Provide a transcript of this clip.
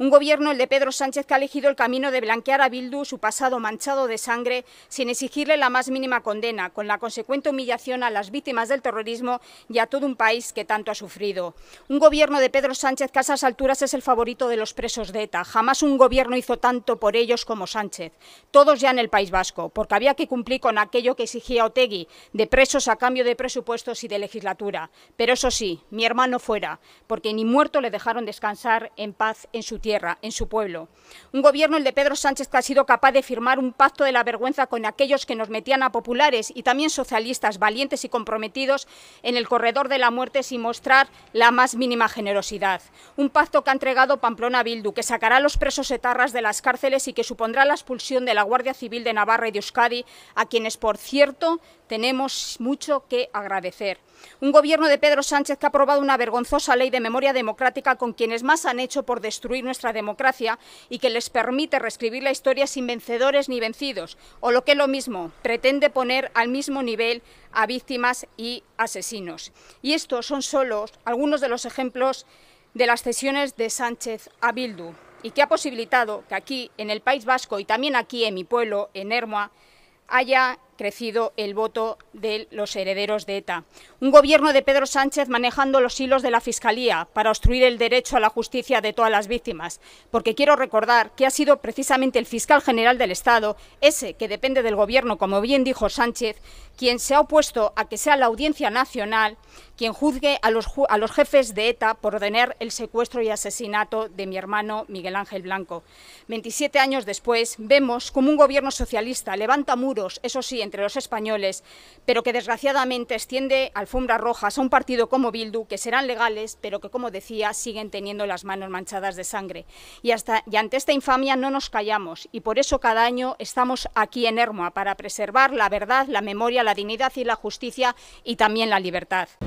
Un gobierno, el de Pedro Sánchez, que ha elegido el camino de blanquear a Bildu su pasado manchado de sangre sin exigirle la más mínima condena, con la consecuente humillación a las víctimas del terrorismo y a todo un país que tanto ha sufrido. Un gobierno de Pedro Sánchez que a esas alturas es el favorito de los presos de ETA. Jamás un gobierno hizo tanto por ellos como Sánchez. Todos ya en el País Vasco, porque había que cumplir con aquello que exigía Otegui, de presos a cambio de presupuestos y de legislatura. Pero eso sí, mi hermano fuera, porque ni muerto le dejaron descansar en paz en su tierra en su pueblo. Un gobierno, el de Pedro Sánchez, que ha sido capaz de firmar un pacto de la vergüenza con aquellos que nos metían a populares y también socialistas valientes y comprometidos en el corredor de la muerte sin mostrar la más mínima generosidad. Un pacto que ha entregado Pamplona Bildu, que sacará a los presos etarras de las cárceles y que supondrá la expulsión de la Guardia Civil de Navarra y de Euskadi, a quienes, por cierto, tenemos mucho que agradecer. Un gobierno de Pedro Sánchez que ha aprobado una vergonzosa ley de memoria democrática con quienes más han hecho por destruir nuestra democracia y que les permite reescribir la historia sin vencedores ni vencidos, o lo que es lo mismo, pretende poner al mismo nivel a víctimas y asesinos. Y estos son solo algunos de los ejemplos de las cesiones de Sánchez a Bildu y que ha posibilitado que aquí, en el País Vasco y también aquí en mi pueblo, en Hermoa, haya crecido el voto de los herederos de ETA. Un gobierno de Pedro Sánchez manejando los hilos de la Fiscalía para obstruir el derecho a la justicia de todas las víctimas, porque quiero recordar que ha sido precisamente el fiscal general del Estado, ese que depende del gobierno, como bien dijo Sánchez, quien se ha opuesto a que sea la Audiencia Nacional quien juzgue a los, a los jefes de ETA por ordenar el secuestro y asesinato de mi hermano Miguel Ángel Blanco. 27 años después, vemos como un gobierno socialista levanta muros, eso sí, entre los españoles, pero que desgraciadamente extiende alfombras rojas a un partido como Bildu, que serán legales, pero que, como decía, siguen teniendo las manos manchadas de sangre. Y, hasta, y ante esta infamia no nos callamos, y por eso cada año estamos aquí en Hermoa, para preservar la verdad, la memoria, la dignidad y la justicia, y también la libertad.